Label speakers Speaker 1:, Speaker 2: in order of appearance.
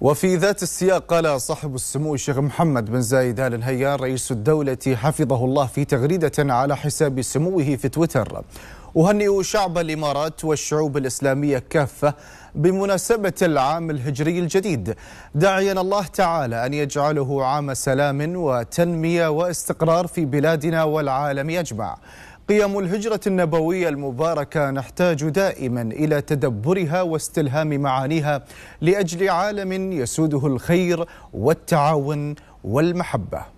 Speaker 1: وفي ذات السياق قال صاحب السمو الشيخ محمد بن زايد آل نهيان رئيس الدولة حفظه الله في تغريدة على حساب سموه في تويتر أهنئ شعب الإمارات والشعوب الإسلامية كافة بمناسبة العام الهجري الجديد داعيا الله تعالى أن يجعله عام سلام وتنمية واستقرار في بلادنا والعالم أجمع قيم الهجرة النبوية المباركة نحتاج دائما إلى تدبرها واستلهام معانيها لأجل عالم يسوده الخير والتعاون والمحبة